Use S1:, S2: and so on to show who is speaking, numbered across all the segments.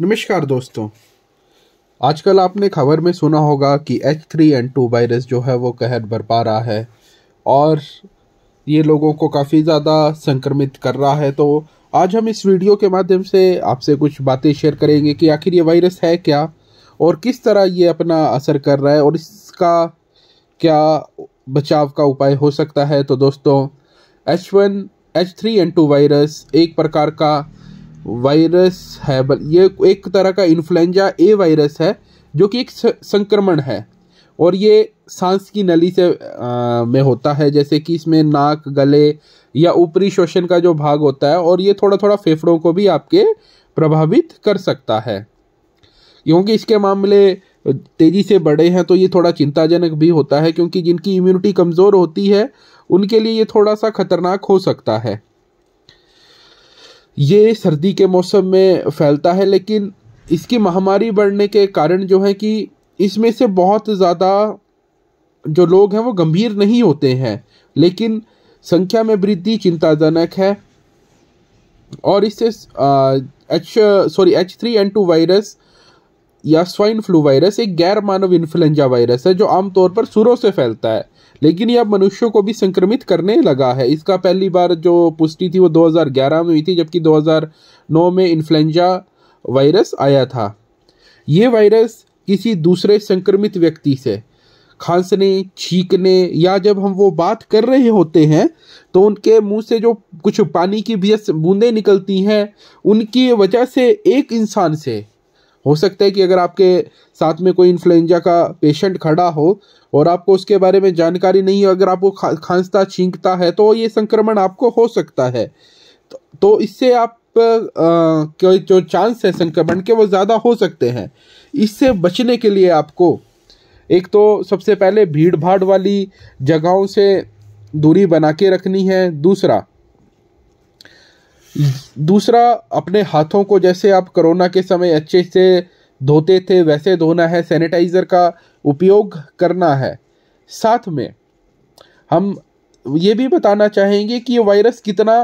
S1: नमस्कार दोस्तों आजकल आपने खबर में सुना होगा कि H three N two virus जो है वो कहर बरपा रहा है और ये लोगों को काफ़ी ज़्यादा संक्रमित कर रहा है तो आज हम इस वीडियो के माध्यम से आपसे कुछ बातें शेयर करेंगे कि आखिर ये वायरस है क्या और किस तरह ये अपना असर कर रहा है और इसका क्या बचाव का उपाय हो सकता है तो दोस्तों H one H three N two virus एक प्रकार का वायरस है बल ये एक तरह का इन्फ्लुएंजा ए वायरस है जो कि एक संक्रमण है और ये सांस की नली से आ, में होता है जैसे कि इसमें नाक गले या ऊपरी श्वसन का जो भाग होता है और ये थोड़ा थोड़ा फेफड़ों को भी आपके प्रभावित कर सकता है क्योंकि इसके मामले तेज़ी से बढ़े हैं तो ये थोड़ा चिंताजनक भी होता है क्योंकि जिनकी इम्यूनिटी कमज़ोर होती है उनके लिए ये थोड़ा सा खतरनाक हो सकता है ये सर्दी के मौसम में फैलता है लेकिन इसकी महामारी बढ़ने के कारण जो है कि इसमें से बहुत ज़्यादा जो लोग हैं वो गंभीर नहीं होते हैं लेकिन संख्या में वृद्धि चिंताजनक है और इससे H sorry H three N two virus या स्वाइन फ्लू वायरस एक गैर मानव इन्फ्लुएंजा वायरस है जो आमतौर पर सुरों से फैलता है लेकिन यह मनुष्यों को भी संक्रमित करने लगा है इसका पहली बार जो पुष्टि थी वो 2011 में हुई थी जबकि 2009 में इन्फ्लुएंजा वायरस आया था ये वायरस किसी दूसरे संक्रमित व्यक्ति से खांसने छींकने या जब हम वो बात कर रहे होते हैं तो उनके मुंह से जो कुछ पानी की भी बूंदें निकलती हैं उनकी वजह से एक इंसान से हो सकता है कि अगर आपके साथ में कोई इन्फ्लुएंजा का पेशेंट खड़ा हो और आपको उसके बारे में जानकारी नहीं हो अगर आपको खा खांसता छींकता है तो ये संक्रमण आपको हो सकता है तो, तो इससे आप आ, जो चांस है संक्रमण के वो ज़्यादा हो सकते हैं इससे बचने के लिए आपको एक तो सबसे पहले भीड़ भाड़ वाली जगहों से दूरी बना के रखनी है दूसरा दूसरा अपने हाथों को जैसे आप कोरोना के समय अच्छे से धोते थे वैसे धोना है सैनिटाइज़र का उपयोग करना है साथ में हम ये भी बताना चाहेंगे कि ये वायरस कितना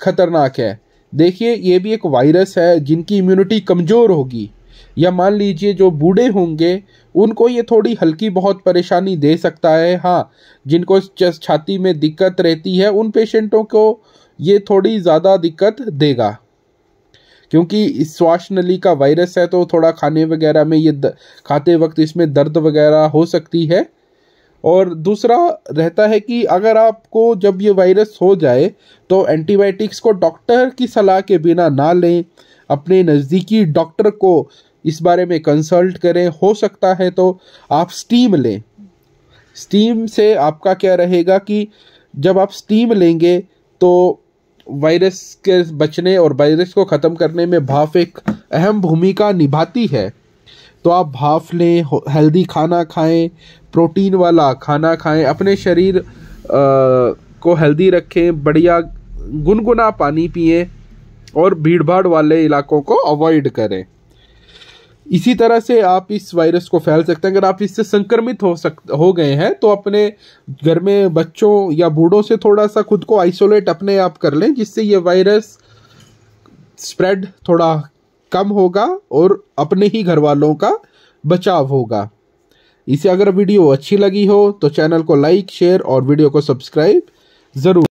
S1: खतरनाक है देखिए ये भी एक वायरस है जिनकी इम्यूनिटी कमज़ोर होगी या मान लीजिए जो बूढ़े होंगे उनको ये थोड़ी हल्की बहुत परेशानी दे सकता है हाँ जिनको छाती में दिक्कत रहती है उन पेशेंटों को ये थोड़ी ज़्यादा दिक्कत देगा क्योंकि श्वास नली का वायरस है तो थोड़ा खाने वगैरह में ये द, खाते वक्त इसमें दर्द वगैरह हो सकती है और दूसरा रहता है कि अगर आपको जब ये वायरस हो जाए तो एंटीबायोटिक्स को डॉक्टर की सलाह के बिना ना लें अपने नज़दीकी डॉक्टर को इस बारे में कंसल्ट करें हो सकता है तो आप स्टीम लें स्टीम से आपका क्या रहेगा कि जब आप स्टीम लेंगे तो वायरस के बचने और वायरस को ख़त्म करने में भाफ एक अहम भूमिका निभाती है तो आप भाफ लें हेल्दी खाना खाएं प्रोटीन वाला खाना खाएं अपने शरीर आ, को हेल्दी रखें बढ़िया गुनगुना पानी पिए और भीड़ भाड़ वाले इलाकों को अवॉइड करें इसी तरह से आप इस वायरस को फैल सकते हैं अगर आप इससे संक्रमित हो सक हो गए हैं तो अपने घर में बच्चों या बूढ़ों से थोड़ा सा खुद को आइसोलेट अपने आप कर लें जिससे ये वायरस स्प्रेड थोड़ा कम होगा और अपने ही घर वालों का बचाव होगा इसे अगर वीडियो अच्छी लगी हो तो चैनल को लाइक शेयर और वीडियो को सब्सक्राइब ज़रूर